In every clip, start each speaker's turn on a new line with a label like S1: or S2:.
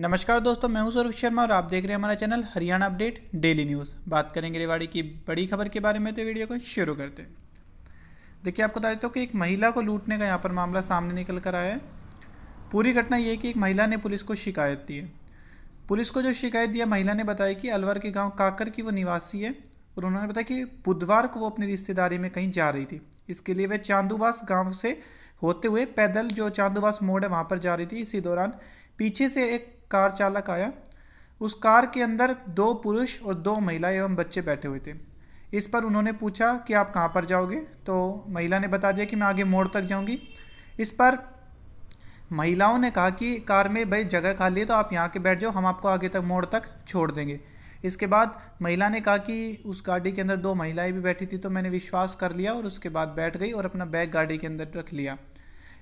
S1: नमस्कार दोस्तों मैं हूं सौरभ शर्मा और आप देख रहे हैं हमारा channel Haryana update daily news बात करेंगे रेवाड़ी की बड़ी खबर के बारे में तो वीडियो को शुरू करते हैं देखिए आपको बता देता हूँ कि एक महिला को लूटने का यहाँ पर मामला सामने निकल कर आया है पूरी घटना ये कि एक महिला ने पुलिस को शिकायत दी है पुलिस को जो शिकायत दिया महिला ने बताया कि अलवर के गाँव काकर की वो निवासी है और उन्होंने बताया कि बुधवार को वो अपनी रिश्तेदारी में कहीं जा रही थी इसके लिए वे चांदूवास गाँव से होते हुए पैदल जो चांदूवास मोड़ है वहाँ पर जा रही थी इसी दौरान पीछे से एक कार चालक आया उस कार के अंदर दो पुरुष और दो महिला एवं बच्चे बैठे हुए थे इस पर उन्होंने पूछा कि आप कहाँ पर जाओगे तो महिला ने बता दिया कि मैं आगे मोड़ तक जाऊँगी इस पर महिलाओं ने कहा कि कार में भाई जगह खाली है तो आप यहाँ के बैठ जाओ हम आपको आगे तक मोड़ तक छोड़ देंगे इसके बाद महिला ने कहा कि उस गाड़ी के अंदर दो महिलाएं भी बैठी थी तो मैंने विश्वास कर लिया और उसके बाद बैठ गई और अपना बैग गाड़ी के अंदर रख लिया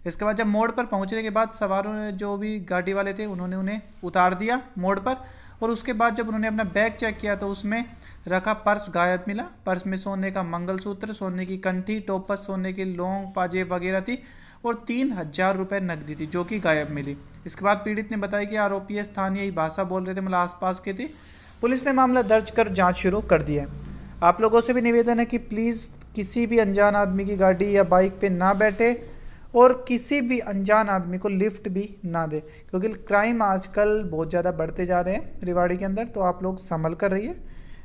S1: इसके बाद जब मोड़ पर पहुंचने के बाद सवारों ने जो भी गाड़ी वाले थे उन्होंने उन्हें उतार दिया मोड़ पर और उसके बाद जब उन्होंने अपना बैग चेक किया तो उसमें रखा पर्स गायब मिला पर्स में सोने का मंगलसूत्र सोने की कंठी टोपस सोने की लौंग पाजेब वगैरह थी और तीन हजार रुपये नकदी थी जो कि गायब मिली इसके बाद पीड़ित ने बताया कि आरोपी स्थानीय भाषा बोल रहे थे मतलब आसपास के थे पुलिस ने मामला दर्ज कर जाँच शुरू कर दी है आप लोगों से भी निवेदन है कि प्लीज़ किसी भी अनजान आदमी की गाड़ी या बाइक पे ना बैठे और किसी भी अनजान आदमी को लिफ्ट भी ना दे क्योंकि क्राइम आजकल बहुत ज़्यादा बढ़ते जा रहे हैं रेवाड़ी के अंदर तो आप लोग संभल कर रहिए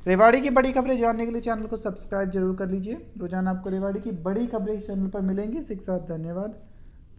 S1: रेवाड़ी की बड़ी खबरें जानने के लिए चैनल को सब्सक्राइब जरूर कर लीजिए रोजाना आपको रेवाड़ी की बड़ी खबरें इस चैनल पर मिलेंगी शिक्षा धन्यवाद